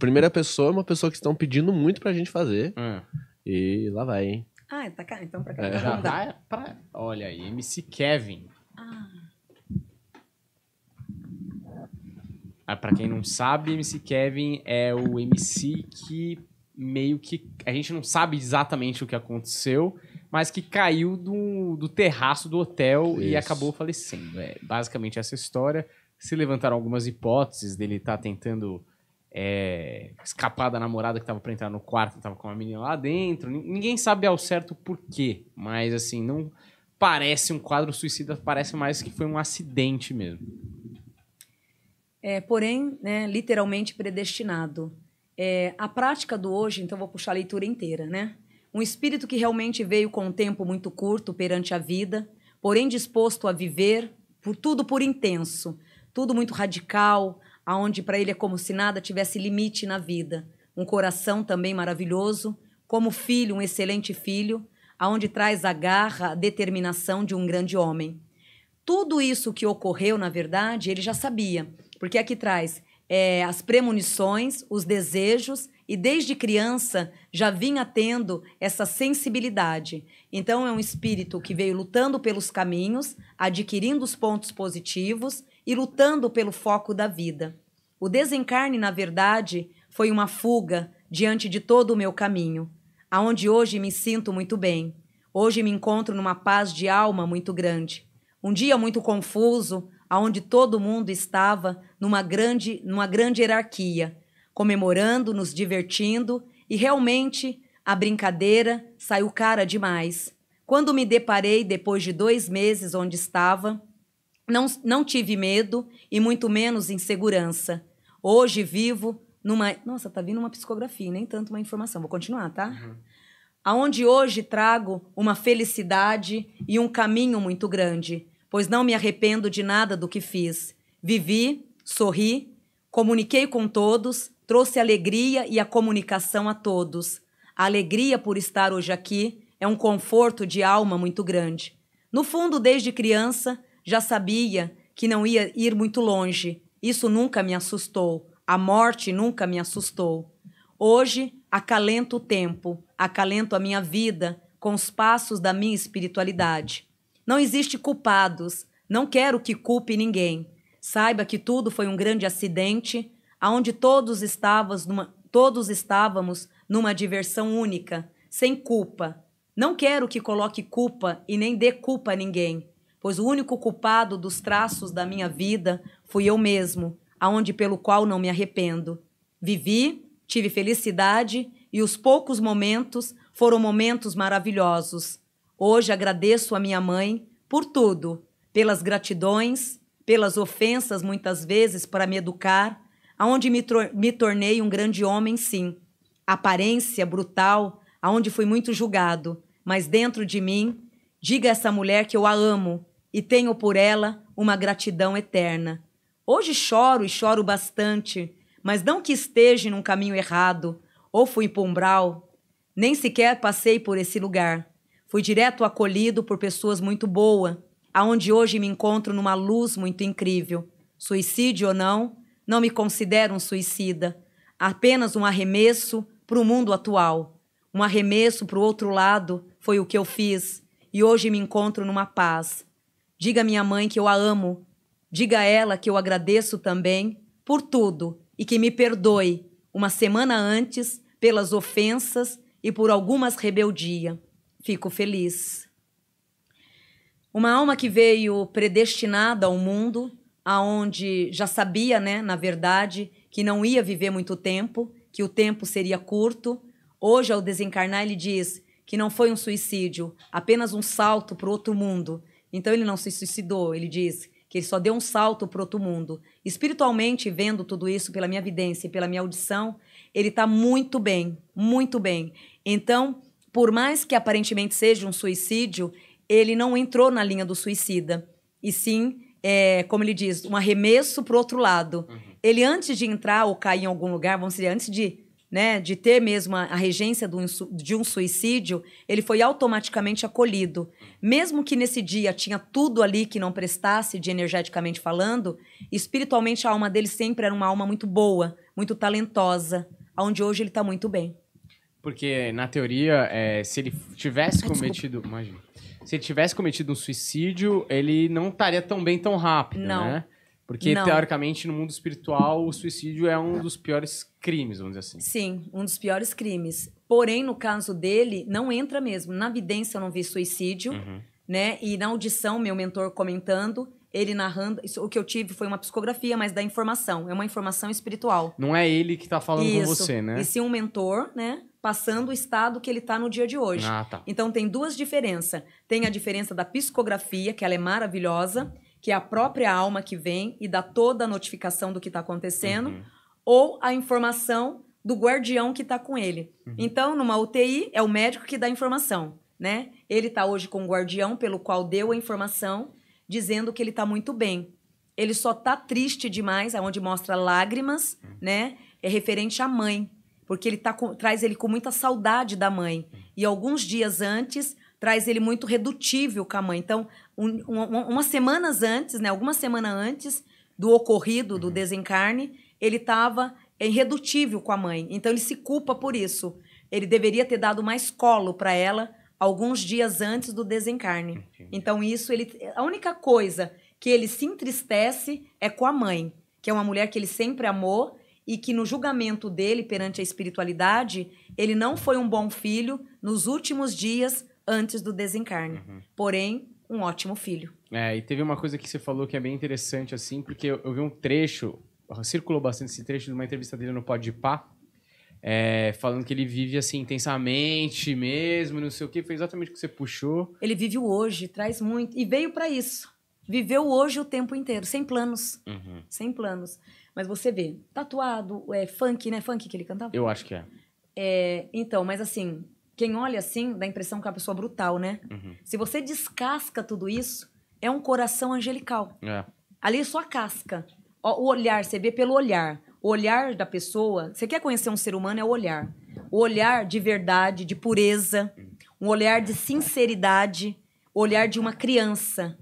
primeira pessoa é uma pessoa que estão pedindo muito pra gente fazer. É. E lá vai, hein? Ah, tá cá, então pra cá. É. Já dá pra... Olha aí, MC Kevin. Ah. ah. Pra quem não sabe, MC Kevin é o MC que meio que... A gente não sabe exatamente o que aconteceu, mas que caiu do, do terraço do hotel Isso. e acabou falecendo. É basicamente essa história. Se levantaram algumas hipóteses dele estar tá tentando é, escapar da namorada que tava pra entrar no quarto, tava com uma menina lá dentro. Ninguém sabe ao certo por quê, mas assim, não parece um quadro suicida, parece mais que foi um acidente mesmo. É, porém, né, literalmente predestinado. É, a prática do hoje, então vou puxar a leitura inteira, né? Um espírito que realmente veio com um tempo muito curto perante a vida, porém disposto a viver por tudo por intenso, tudo muito radical, aonde para ele é como se nada tivesse limite na vida. Um coração também maravilhoso, como filho, um excelente filho, aonde traz a garra, a determinação de um grande homem. Tudo isso que ocorreu, na verdade, ele já sabia, porque aqui é traz é, as premonições, os desejos, e desde criança já vinha tendo essa sensibilidade. Então, é um espírito que veio lutando pelos caminhos, adquirindo os pontos positivos e lutando pelo foco da vida. O desencarne, na verdade, foi uma fuga diante de todo o meu caminho, aonde hoje me sinto muito bem. Hoje me encontro numa paz de alma muito grande. Um dia muito confuso, aonde todo mundo estava numa grande, numa grande hierarquia, comemorando, nos divertindo e realmente a brincadeira saiu cara demais. Quando me deparei depois de dois meses onde estava, não, não tive medo e muito menos insegurança. Hoje vivo numa. Nossa, tá vindo uma psicografia, nem tanto uma informação. Vou continuar, tá? Uhum. Aonde hoje trago uma felicidade e um caminho muito grande, pois não me arrependo de nada do que fiz. Vivi, sorri, comuniquei com todos, trouxe alegria e a comunicação a todos. A alegria por estar hoje aqui é um conforto de alma muito grande. No fundo, desde criança, já sabia que não ia ir muito longe, isso nunca me assustou. A morte nunca me assustou. Hoje, acalento o tempo, acalento a minha vida com os passos da minha espiritualidade. Não existe culpados, não quero que culpe ninguém. Saiba que tudo foi um grande acidente, aonde todos estávamos numa, todos estávamos numa diversão única, sem culpa. Não quero que coloque culpa e nem dê culpa a ninguém, pois o único culpado dos traços da minha vida, fui eu mesmo, aonde pelo qual não me arrependo. Vivi, tive felicidade e os poucos momentos foram momentos maravilhosos. Hoje agradeço a minha mãe por tudo, pelas gratidões, pelas ofensas muitas vezes para me educar, aonde me, me tornei um grande homem, sim. Aparência brutal, aonde fui muito julgado, mas dentro de mim, diga a essa mulher que eu a amo e tenho por ela uma gratidão eterna. Hoje choro e choro bastante, mas não que esteja num caminho errado, ou fui para umbral, nem sequer passei por esse lugar. Fui direto acolhido por pessoas muito boas, aonde hoje me encontro numa luz muito incrível. Suicídio ou não, não me considero um suicida, apenas um arremesso para o mundo atual. Um arremesso para o outro lado foi o que eu fiz, e hoje me encontro numa paz. Diga à minha mãe que eu a amo Diga a ela que eu agradeço também por tudo e que me perdoe uma semana antes pelas ofensas e por algumas rebeldia. Fico feliz. Uma alma que veio predestinada ao mundo, aonde já sabia, né, na verdade, que não ia viver muito tempo, que o tempo seria curto. Hoje, ao desencarnar, ele diz que não foi um suicídio, apenas um salto para o outro mundo. Então ele não se suicidou, ele diz que ele só deu um salto para outro mundo. Espiritualmente, vendo tudo isso pela minha vidência e pela minha audição, ele está muito bem, muito bem. Então, por mais que aparentemente seja um suicídio, ele não entrou na linha do suicida, e sim, é, como ele diz, um arremesso para o outro lado. Uhum. Ele, antes de entrar ou cair em algum lugar, vamos dizer, antes de né, de ter mesmo a, a regência do, de um suicídio, ele foi automaticamente acolhido. Mesmo que nesse dia tinha tudo ali que não prestasse, de energeticamente falando, espiritualmente a alma dele sempre era uma alma muito boa, muito talentosa, onde hoje ele está muito bem. Porque, na teoria, é, se ele tivesse cometido. Imagina. Se ele tivesse cometido um suicídio, ele não estaria tão bem tão rápido, não. né? Porque, não. teoricamente, no mundo espiritual, o suicídio é um dos piores crimes, vamos dizer assim. Sim, um dos piores crimes. Porém, no caso dele, não entra mesmo. Na vidência eu não vi suicídio, uhum. né? E na audição, meu mentor comentando, ele narrando. Isso, o que eu tive foi uma psicografia, mas da informação. É uma informação espiritual. Não é ele que está falando isso. com você, né? E sim um mentor, né? Passando o estado que ele está no dia de hoje. Ah, tá. Então tem duas diferenças. Tem a diferença da psicografia, que ela é maravilhosa, que é a própria alma que vem e dá toda a notificação do que está acontecendo. Uhum ou a informação do guardião que está com ele. Uhum. Então, numa UTI, é o médico que dá a informação, né? Ele está hoje com o guardião pelo qual deu a informação, dizendo que ele está muito bem. Ele só está triste demais, aonde mostra lágrimas, uhum. né? É referente à mãe, porque ele tá com, traz ele com muita saudade da mãe. Uhum. E alguns dias antes traz ele muito redutível com a mãe. Então, um, um, umas semanas antes, né? Alguma semana antes do ocorrido do uhum. desencarne, ele estava é, irredutível com a mãe. Então ele se culpa por isso. Ele deveria ter dado mais colo para ela alguns dias antes do desencarne. Entendi. Então isso ele a única coisa que ele se entristece é com a mãe, que é uma mulher que ele sempre amou e que no julgamento dele perante a espiritualidade, ele não foi um bom filho nos últimos dias antes do desencarne. Uhum. Porém, um ótimo filho. É, e teve uma coisa que você falou que é bem interessante assim, porque eu, eu vi um trecho circulou bastante esse trecho de uma entrevista dele no Pode Pá, é, falando que ele vive assim intensamente mesmo, não sei o que, foi exatamente o que você puxou. Ele vive o hoje, traz muito e veio para isso. Viveu hoje o tempo inteiro, sem planos, uhum. sem planos. Mas você vê, tatuado, é funk, né? Funk que ele cantava. Eu acho que é. é então, mas assim, quem olha assim dá a impressão que é uma pessoa brutal, né? Uhum. Se você descasca tudo isso, é um coração angelical. É. Ali é só a casca. O olhar, você vê pelo olhar. O olhar da pessoa. Você quer conhecer um ser humano é o olhar. O olhar de verdade, de pureza, um olhar de sinceridade, o olhar de uma criança.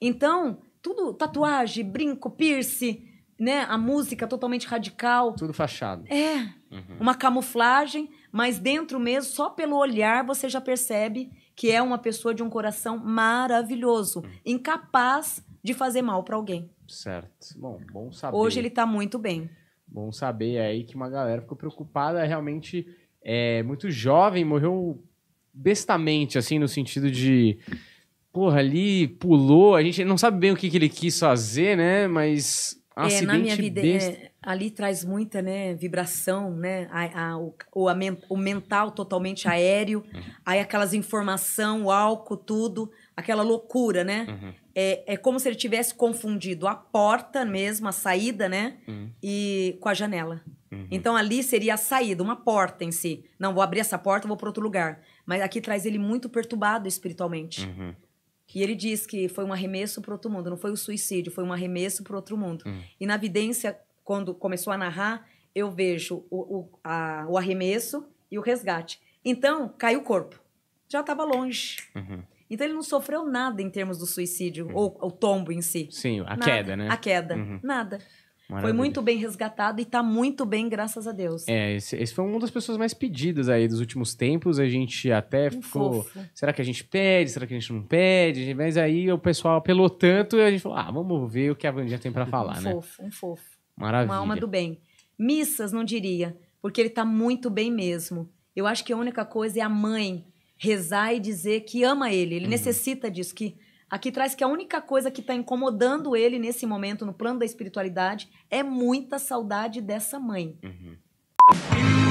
Então, tudo tatuagem, brinco, piercing, né? A música totalmente radical. Tudo fachado. É. Uhum. Uma camuflagem, mas dentro mesmo, só pelo olhar você já percebe que é uma pessoa de um coração maravilhoso, uhum. incapaz de fazer mal para alguém. Certo. Bom, bom saber. Hoje ele está muito bem. Bom saber aí que uma galera ficou preocupada, realmente é muito jovem, morreu bestamente, assim, no sentido de. Porra, ali pulou, a gente não sabe bem o que, que ele quis fazer, né? Mas. Um é, acidente na minha vida, é, ali traz muita né, vibração, né? A, a, o, o, men o mental totalmente aéreo, uhum. aí aquelas informação, o álcool, tudo aquela loucura, né? Uhum. É, é como se ele tivesse confundido a porta mesmo, a saída, né? Uhum. E com a janela. Uhum. Então ali seria a saída, uma porta em si. Não, vou abrir essa porta, vou para outro lugar. Mas aqui traz ele muito perturbado espiritualmente. Uhum. E ele diz que foi um arremesso para outro mundo, não foi o suicídio, foi um arremesso para outro mundo. Uhum. E na vidência, quando começou a narrar, eu vejo o, o, a, o arremesso e o resgate. Então, caiu o corpo. Já estava longe. Uhum. Então ele não sofreu nada em termos do suicídio, uhum. ou o tombo em si. Sim, a nada. queda, né? A queda, uhum. nada. Maravilha. Foi muito bem resgatado e está muito bem, graças a Deus. É, esse, esse, foi uma das pessoas mais pedidas aí dos últimos tempos. A gente até um ficou. Fofo. Será que a gente pede? Será que a gente não pede? Mas aí o pessoal apelou tanto e a gente falou: ah, vamos ver o que a Vandinha tem para falar, um né? Um fofo, um fofo. Maravilha. Uma alma do bem. Missas, não diria, porque ele está muito bem mesmo. Eu acho que a única coisa é a mãe rezar e dizer que ama ele. Ele uhum. necessita disso. Que aqui traz que a única coisa que está incomodando ele nesse momento, no plano da espiritualidade, é muita saudade dessa mãe. Uhum.